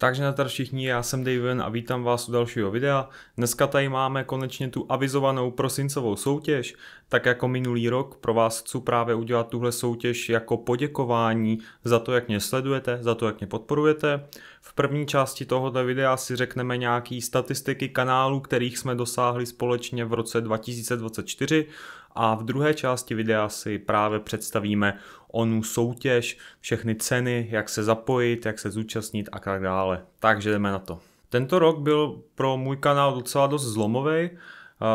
Takže na všichni, já jsem Daven a vítám vás u dalšího videa. Dneska tady máme konečně tu avizovanou prosincovou soutěž. Tak jako minulý rok pro vás chci právě udělat tuhle soutěž jako poděkování za to, jak mě sledujete, za to, jak mě podporujete. V první části tohoto videa si řekneme nějaký statistiky kanálů, kterých jsme dosáhli společně v roce 2024 a v druhé části videa si právě představíme onu soutěž, všechny ceny, jak se zapojit, jak se zúčastnit a tak dále. Takže jdeme na to. Tento rok byl pro můj kanál docela dost zlomový, eh,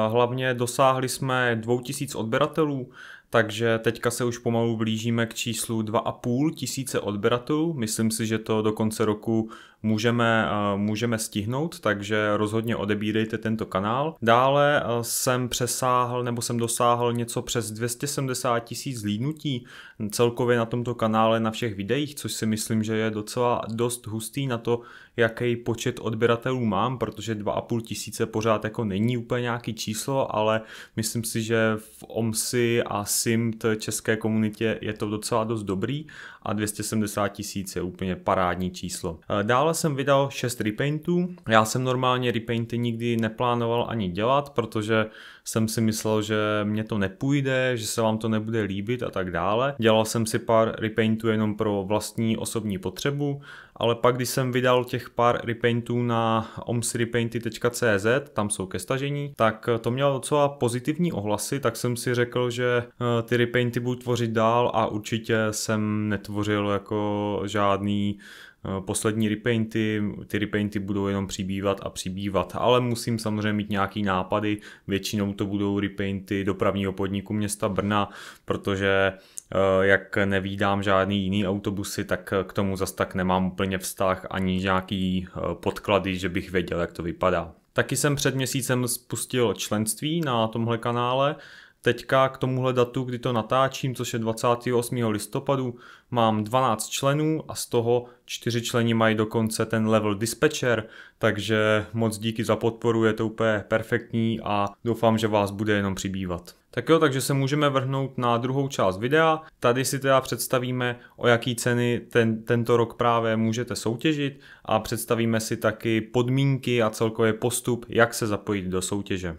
hlavně dosáhli jsme 2000 odběratelů, takže teďka se už pomalu blížíme k číslu 2,5 tisíce odběratelů. Myslím si, že to do konce roku můžeme, eh, můžeme stihnout, takže rozhodně odebírejte tento kanál. Dále eh, jsem přesáhl nebo jsem dosáhl něco přes 270 tisíc zlídnutí celkově na tomto kanále na všech videích, což si myslím, že je docela dost hustý na to, jaký počet odběratelů mám, protože 2,5 tisíce pořád jako není úplně nějaký číslo, ale myslím si, že v OMSI a simt české komunitě je to docela dost dobrý a 270 tisíc je úplně parádní číslo. Eh, dále jsem vydal 6 repaintů. Já jsem normálně repainty nikdy neplánoval ani dělat, protože jsem si myslel, že mě to nepůjde, že se vám to nebude líbit a tak dále. Dělal jsem si pár repaintů jenom pro vlastní osobní potřebu, ale pak, když jsem vydal těch pár repaintů na omsrepainty.cz, tam jsou ke stažení, tak eh, to mělo docela pozitivní ohlasy, tak jsem si řekl, že eh, ty repainty budu tvořit dál a určitě jsem netvořil netvořil jako žádný eh, poslední repainty, ty repainty budou jenom přibývat a přibývat, ale musím samozřejmě mít nějaký nápady, většinou to budou repainty dopravního podniku města Brna, protože eh, jak nevídám žádný jiný autobusy, tak k tomu zas tak nemám úplně vztah ani nějaký eh, podklady, že bych věděl, jak to vypadá. Taky jsem před měsícem spustil členství na tomhle kanále, Teďka k tomuhle datu, kdy to natáčím, což je 28. listopadu, mám 12 členů a z toho 4 členi mají dokonce ten level dispatcher, takže moc díky za podporu, je to úplně perfektní a doufám, že vás bude jenom přibývat. Tak jo, takže se můžeme vrhnout na druhou část videa. Tady si teda představíme, o jaký ceny ten, tento rok právě můžete soutěžit a představíme si taky podmínky a celkově postup, jak se zapojit do soutěže.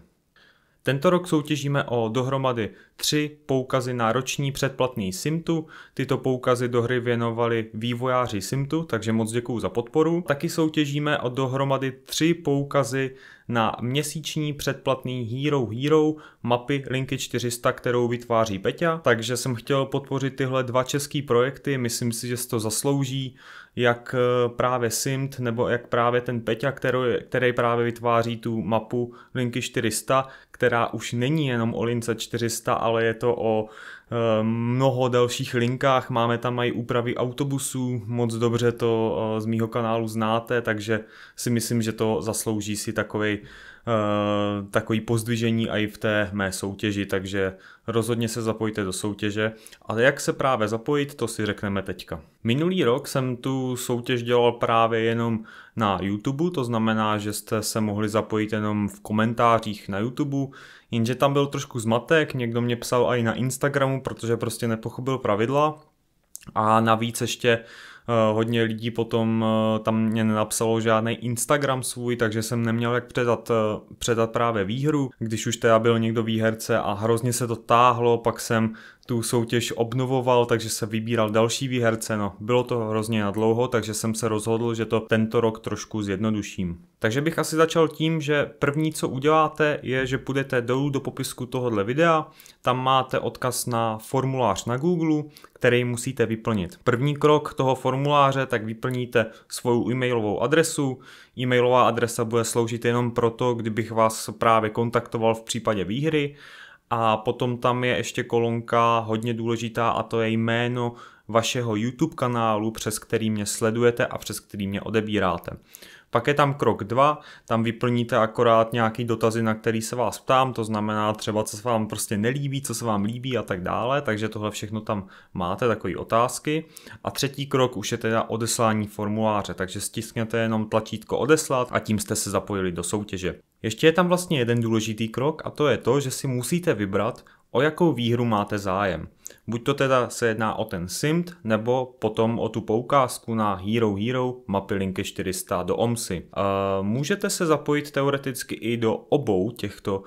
Tento rok soutěžíme o dohromady tři poukazy na roční předplatný Simtu. Tyto poukazy do hry věnovali vývojáři Simtu, takže moc děkuju za podporu. Taky soutěžíme o dohromady tři poukazy na měsíční předplatný Hero Hero mapy Linky 400, kterou vytváří Peťa, takže jsem chtěl podpořit tyhle dva české projekty, myslím si, že se to zaslouží, jak eh, právě Simt, nebo jak právě ten Peťa, který, který právě vytváří tu mapu Linky 400, která už není jenom o lince 400, ale je to o Eh, mnoho dalších linkách, máme tam mají úpravy autobusů, moc dobře to eh, z mýho kanálu znáte, takže si myslím, že to zaslouží si takový eh, takový pozdvižení i v té mé soutěži, takže rozhodně se zapojte do soutěže. Ale jak se právě zapojit, to si řekneme teďka. Minulý rok jsem tu soutěž dělal právě jenom na YouTube, to znamená, že jste se mohli zapojit jenom v komentářích na YouTube, jenže tam byl trošku zmatek, někdo mě psal i na Instagramu, protože prostě nepochopil pravidla a navíc ještě Eh, hodně lidí potom eh, tam mě nenapsalo žádný Instagram svůj, takže jsem neměl jak předat, eh, předat právě výhru, když už teda byl někdo výherce a hrozně se to táhlo, pak jsem tu soutěž obnovoval, takže se vybíral další výherce, no bylo to hrozně na dlouho, takže jsem se rozhodl, že to tento rok trošku zjednoduším. Takže bych asi začal tím, že první co uděláte je, že půjdete dolů do popisku tohohle videa, tam máte odkaz na formulář na Google, který musíte vyplnit. První krok toho formuláře formuláře, tak vyplníte svou e-mailovou adresu. E-mailová adresa bude sloužit jenom proto, kdybych vás právě kontaktoval v případě výhry. A potom tam je ještě kolonka hodně důležitá a to je jméno vašeho YouTube kanálu, přes který mě sledujete a přes který mě odebíráte. Pak je tam krok 2, tam vyplníte akorát nějaký dotazy, na který se vás ptám, to znamená třeba, co se vám prostě nelíbí, co se vám líbí a tak dále, takže tohle všechno tam máte, takové otázky. A třetí krok už je teda odeslání formuláře, takže stiskněte jenom tlačítko odeslat a tím jste se zapojili do soutěže. Ještě je tam vlastně jeden důležitý krok a to je to, že si musíte vybrat, o jakou výhru máte zájem. Buď to teda se jedná o ten SIMT, nebo potom o tu poukázku na Hero Hero mapy linky 400 do OMSI. Eh, můžete se zapojit teoreticky i do obou těchto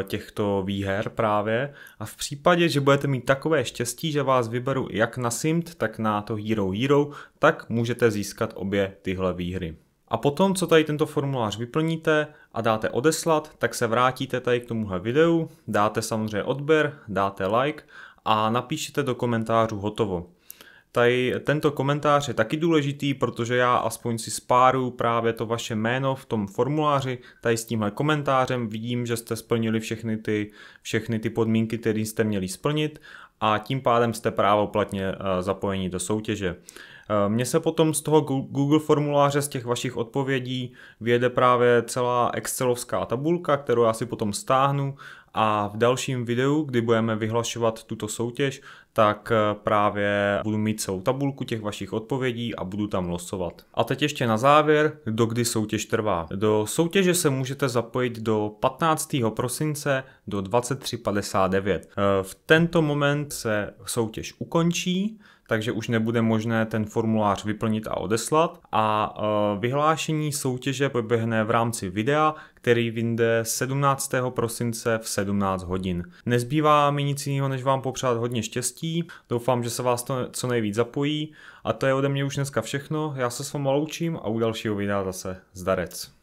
eh, těchto výher právě a v případě, že budete mít takové štěstí, že vás vyberu jak na SIMT, tak na to Hero Hero, tak můžete získat obě tyhle výhry. A potom, co tady tento formulář vyplníte a dáte odeslat, tak se vrátíte tady k tomuhle videu, dáte samozřejmě odběr, dáte like a napíšete do komentářů hotovo. Tady tento komentář je taky důležitý, protože já aspoň si spáru právě to vaše jméno v tom formuláři. Tady s tímhle komentářem vidím, že jste splnili všechny ty, všechny ty podmínky, které jste měli splnit a tím pádem jste právoplatně eh, zapojeni do soutěže. Eh, mně se potom z toho Google formuláře, z těch vašich odpovědí, vyjede právě celá excelovská tabulka, kterou já si potom stáhnu a v dalším videu, kdy budeme vyhlašovat tuto soutěž, tak eh, právě budu mít celou tabulku těch vašich odpovědí a budu tam losovat. A teď ještě na závěr, do kdy soutěž trvá. Do soutěže se můžete zapojit do 15. prosince do 23.59. Eh, v tento moment se soutěž ukončí, takže už nebude možné ten formulář vyplnit a odeslat. A e, vyhlášení soutěže proběhne v rámci videa, který vyjde 17. prosince v 17 hodin. Nezbývá mi nic jiného, než vám popřát hodně štěstí. Doufám, že se vás to co nejvíc zapojí. A to je ode mě už dneska všechno. Já se s vámi loučím a u dalšího videa zase zdarec.